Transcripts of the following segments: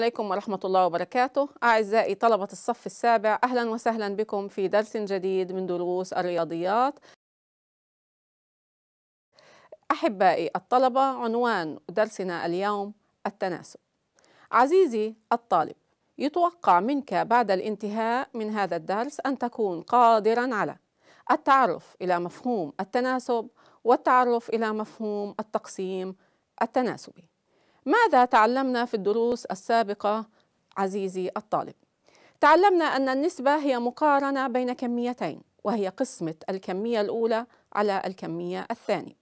عليكم ورحمة الله وبركاته أعزائي طلبة الصف السابع أهلا وسهلا بكم في درس جديد من دروس الرياضيات أحبائي الطلبة عنوان درسنا اليوم التناسب عزيزي الطالب يتوقع منك بعد الانتهاء من هذا الدرس أن تكون قادرا على التعرف إلى مفهوم التناسب والتعرف إلى مفهوم التقسيم التناسبي ماذا تعلمنا في الدروس السابقة عزيزي الطالب؟ تعلمنا أن النسبة هي مقارنة بين كميتين وهي قسمة الكمية الأولى على الكمية الثانية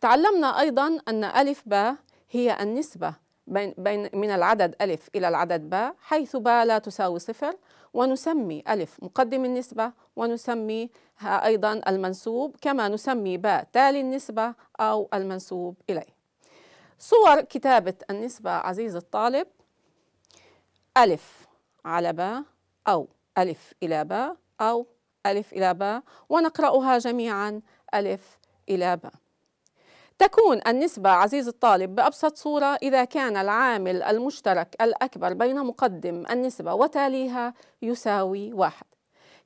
تعلمنا أيضا أن ألف باء هي النسبة بين بين من العدد ألف إلى العدد باء حيث باء لا تساوي صفر ونسمي ألف مقدم النسبة ونسمي أيضا المنسوب كما نسمي باء تالي النسبة أو المنسوب إليه صور كتابة النسبة عزيز الطالب ألف على باء أو ألف إلى باء أو ألف إلى باء ونقرأها جميعا ألف إلى باء تكون النسبة عزيز الطالب بأبسط صورة إذا كان العامل المشترك الأكبر بين مقدم النسبة وتاليها يساوي واحد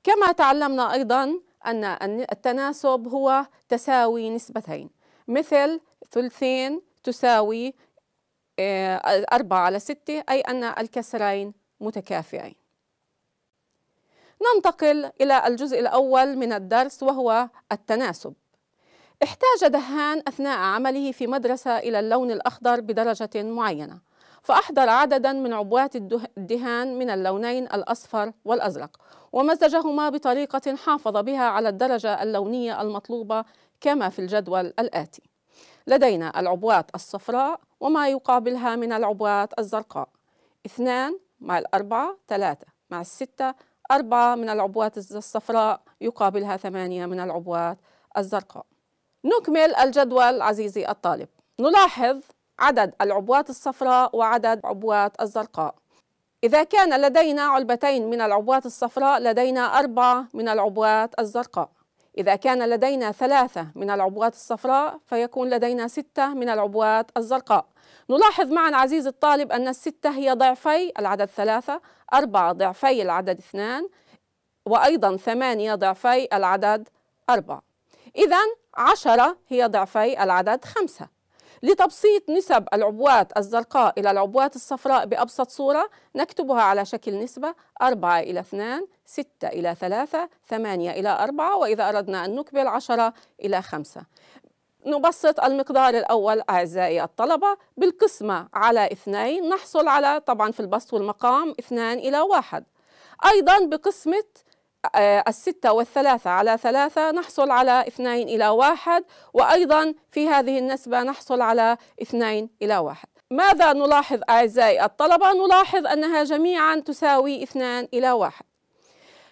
كما تعلمنا أيضا أن التناسب هو تساوي نسبتين مثل ثلثين تساوي 4 آه، على 6 أي أن الكسرين متكافئين ننتقل إلى الجزء الأول من الدرس وهو التناسب احتاج دهان أثناء عمله في مدرسة إلى اللون الأخضر بدرجة معينة فأحضر عددا من عبوات الدهان من اللونين الأصفر والأزرق ومزجهما بطريقة حافظ بها على الدرجة اللونية المطلوبة كما في الجدول الآتي لدينا العبوات الصفراء وما يقابلها من العبوات الزرقاء اثنان مع الأربعة ثلاثة مع الستة أربعة من العبوات الصفراء يقابلها ثمانية من العبوات الزرقاء نكمل الجدول عزيزي الطالب نلاحظ عدد العبوات الصفراء وعدد عبوات الزرقاء إذا كان لدينا علبتين من العبوات الصفراء لدينا أربعة من العبوات الزرقاء إذا كان لدينا ثلاثة من العبوات الصفراء فيكون لدينا ستة من العبوات الزرقاء نلاحظ معا عزيز الطالب أن الستة هي ضعفي العدد ثلاثة أربعة ضعفي العدد اثنان وأيضا ثمانية ضعفي العدد أربعة إذا عشرة هي ضعفي العدد خمسة لتبسيط نسب العبوات الزرقاء إلى العبوات الصفراء بأبسط صورة نكتبها على شكل نسبة 4 إلى 2 6 إلى 3 8 إلى 4 وإذا أردنا أن نكبر 10 إلى 5 نبسط المقدار الأول أعزائي الطلبة بالقسمة على 2 نحصل على طبعا في البسط والمقام 2 إلى 1 أيضا بقسمة آه، الستة والثلاثة على ثلاثة نحصل على اثنين إلى واحد وأيضا في هذه النسبة نحصل على اثنين إلى واحد ماذا نلاحظ أعزائي الطلبة؟ نلاحظ أنها جميعا تساوي اثنان إلى واحد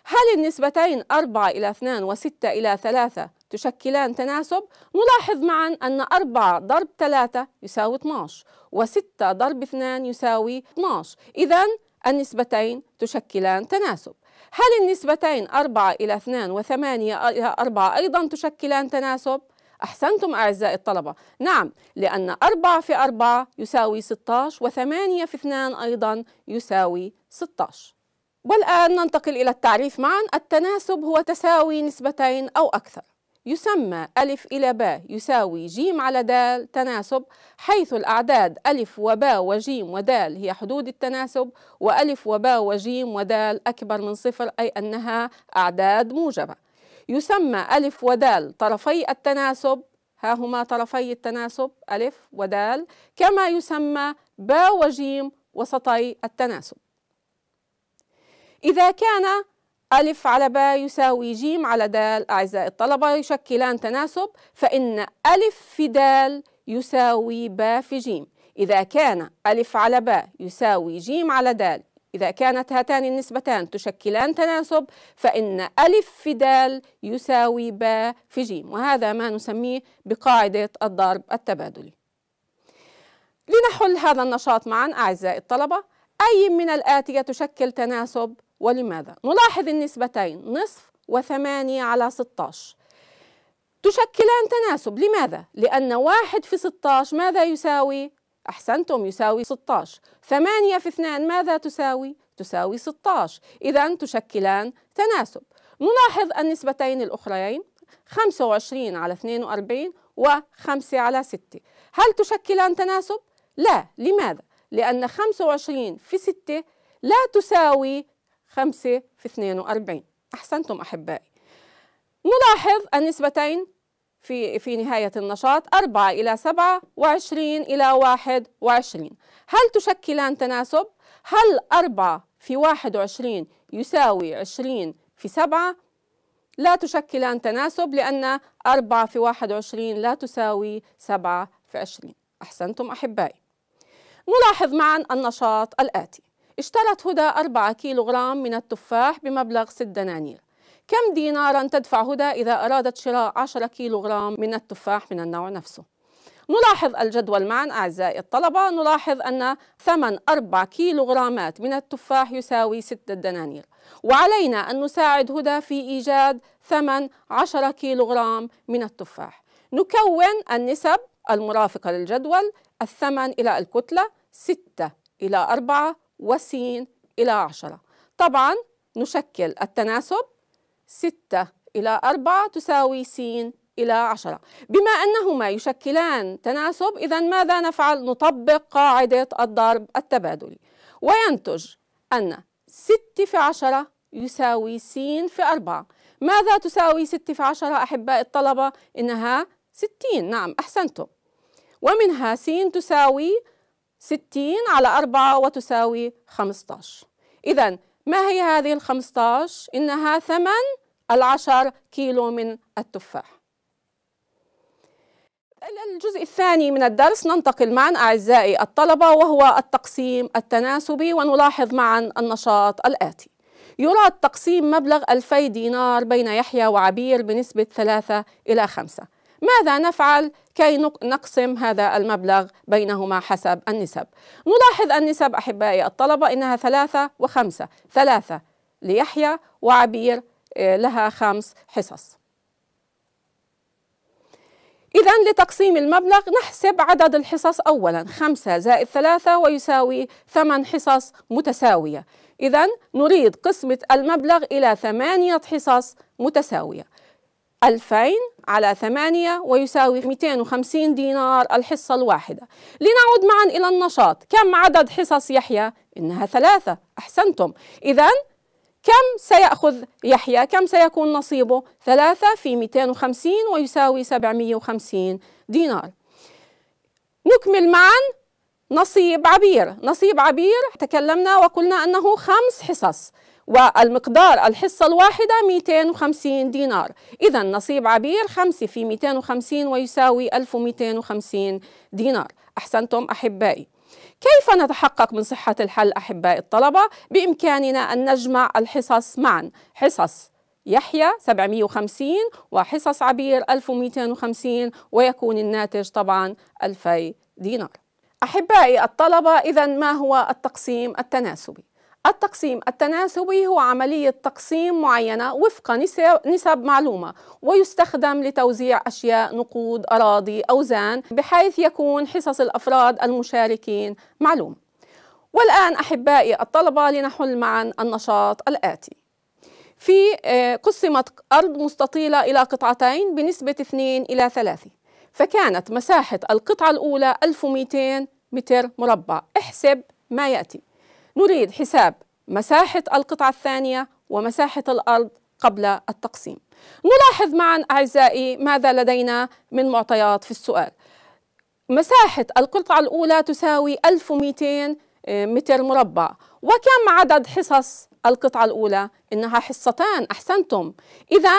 هل النسبتين أربعة إلى اثنان وستة إلى ثلاثة تشكلان تناسب؟ نلاحظ معا أن أربعة ضرب ثلاثة يساوي 12 وستة ضرب اثنان يساوي 12 إذا النسبتين تشكلان تناسب هل النسبتين 4 إلى 2 و8 إلى 4 أيضا تشكلان تناسب؟ أحسنتم أعزائي الطلبة نعم لأن 4 في 4 يساوي 16 و8 في 2 أيضا يساوي 16 والآن ننتقل إلى التعريف معا التناسب هو تساوي نسبتين أو أكثر يسمى ألف إلى باء يساوي جيم على دال تناسب حيث الأعداد ألف وباء وجيم ودال هي حدود التناسب وألف وباء وجيم ودال أكبر من صفر أي أنها أعداد موجبة يسمى ألف ودال طرفي التناسب ها هما طرفي التناسب ألف ودال كما يسمى باء وجيم وسطي التناسب إذا كان ألف على باء يساوي جيم على دال أعزائي الطلبة يشكلان تناسب فإن ألف في دال يساوي باء في جيم إذا كان ألف على باء يساوي جيم على دال إذا كانت هاتان النسبتان تشكلان تناسب فإن ألف في دال يساوي باء في جيم وهذا ما نسميه بقاعدة الضرب التبادلي لنحل هذا النشاط معا أعزائي الطلبة أي من الآتية تشكل تناسب ولماذا؟ نلاحظ النسبتين نصف وثمانية على 16 تشكلان تناسب لماذا؟ لأن واحد في 16 ماذا يساوي؟ أحسنتم يساوي 16 ثمانية في اثنان ماذا تساوي؟ تساوي 16 إذا تشكلان تناسب نلاحظ النسبتين الأخريين 25 على 42 و5 على 6 هل تشكلان تناسب؟ لا لماذا؟ لأن 25 في 6 لا تساوي 5 في 42 أحسنتم أحبائي نلاحظ النسبتين في في نهاية النشاط 4 إلى 7 و20 إلى 21 هل تشكلان تناسب؟ هل 4 في 21 يساوي 20 في 7 لا تشكلان تناسب لأن 4 في 21 لا تساوي 7 في 20 أحسنتم أحبائي نلاحظ معا النشاط الآتي اشترت هدى 4 كيلوغرام من التفاح بمبلغ 6 دنانير كم دينارا تدفع هدى إذا أرادت شراء 10 كيلوغرام من التفاح من النوع نفسه نلاحظ الجدول معا أعزائي الطلبة نلاحظ أن ثمن 4 كيلوغرامات من التفاح يساوي 6 دنانير وعلينا أن نساعد هدى في إيجاد ثمن 10 كيلوغرام من التفاح نكون النسب المرافقة للجدول الثمن إلى الكتلة 6 إلى 4 وسين إلى عشرة طبعا نشكل التناسب ستة إلى أربعة تساوي س إلى عشرة بما أنهما يشكلان تناسب إذا ماذا نفعل؟ نطبق قاعدة الضرب التبادلي وينتج أن 6 في 10 يساوي س في 4 ماذا تساوي 6 في 10 أحباء الطلبة؟ إنها 60 نعم أحسنتم ومنها س تساوي 60 على 4 وتساوي 15 إذا ما هي هذه ال 15 إنها ثمن العشر كيلو من التفاح الجزء الثاني من الدرس ننتقل معا أعزائي الطلبة وهو التقسيم التناسبي ونلاحظ معا النشاط الآتي يراد تقسيم مبلغ 2000 دينار بين يحيى وعبير بنسبة 3 إلى 5 ماذا نفعل كي نقسم هذا المبلغ بينهما حسب النسب نلاحظ النسب أحبائي الطلبة إنها ثلاثة وخمسة ثلاثة ليحيى وعبير آه، لها خمس حصص إذا لتقسيم المبلغ نحسب عدد الحصص أولا خمسة زائد ثلاثة ويساوي ثمان حصص متساوية إذا نريد قسمة المبلغ إلى ثمانية حصص متساوية 2000 على 8 ويساوي 250 دينار الحصة الواحدة لنعود معا إلى النشاط كم عدد حصص يحيى؟ إنها ثلاثة أحسنتم إذا كم سيأخذ يحيى؟ كم سيكون نصيبه؟ ثلاثة في 250 ويساوي 750 دينار نكمل معا نصيب عبير نصيب عبير تكلمنا وقلنا أنه خمس حصص والمقدار الحصة الواحدة 250 دينار إذا نصيب عبير 5 في 250 ويساوي 1250 دينار أحسنتم أحبائي كيف نتحقق من صحة الحل أحبائي الطلبة؟ بإمكاننا أن نجمع الحصص معا حصص يحيى 750 وحصص عبير 1250 ويكون الناتج طبعا 2000 دينار أحبائي الطلبة إذا ما هو التقسيم التناسبي؟ التقسيم التناسبي هو عملية تقسيم معينة وفق نسب معلومة ويستخدم لتوزيع أشياء نقود أراضي أوزان بحيث يكون حصص الأفراد المشاركين معلوم والآن أحبائي الطلبة لنحل معا النشاط الآتي في آه، قسمت أرض مستطيلة إلى قطعتين بنسبة 2 إلى 3 فكانت مساحة القطعة الأولى 1200 متر مربع احسب ما يأتي نريد حساب مساحة القطعة الثانية ومساحة الأرض قبل التقسيم نلاحظ معا أعزائي ماذا لدينا من معطيات في السؤال مساحة القطعة الأولى تساوي 1200 آه، متر مربع وكم عدد حصص القطعة الأولى؟ إنها حصتان أحسنتم إذا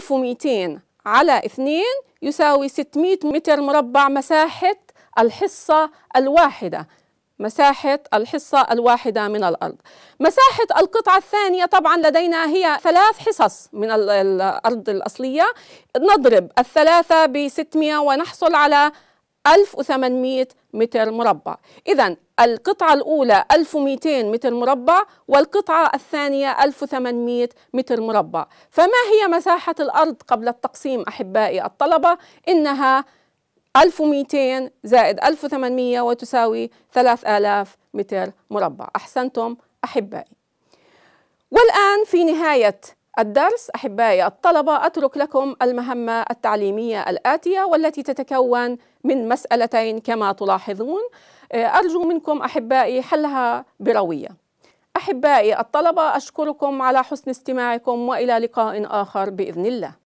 1200 على 2 يساوي 600 متر مربع مساحة الحصة الواحدة مساحة الحصة الواحدة من الأرض مساحة القطعة الثانية طبعا لدينا هي ثلاث حصص من الأرض الأصلية نضرب الثلاثة ب 600 ونحصل على 1800 متر مربع إذا القطعة الأولى 1200 متر مربع والقطعة الثانية 1800 متر مربع فما هي مساحة الأرض قبل التقسيم أحبائي الطلبة؟ إنها 1200 زائد 1800 وتساوي 3000 متر مربع أحسنتم أحبائي والآن في نهاية الدرس أحبائي الطلبة أترك لكم المهمة التعليمية الآتية والتي تتكون من مسألتين كما تلاحظون آه، أرجو منكم أحبائي حلها بروية أحبائي الطلبة أشكركم على حسن استماعكم وإلى لقاء آخر بإذن الله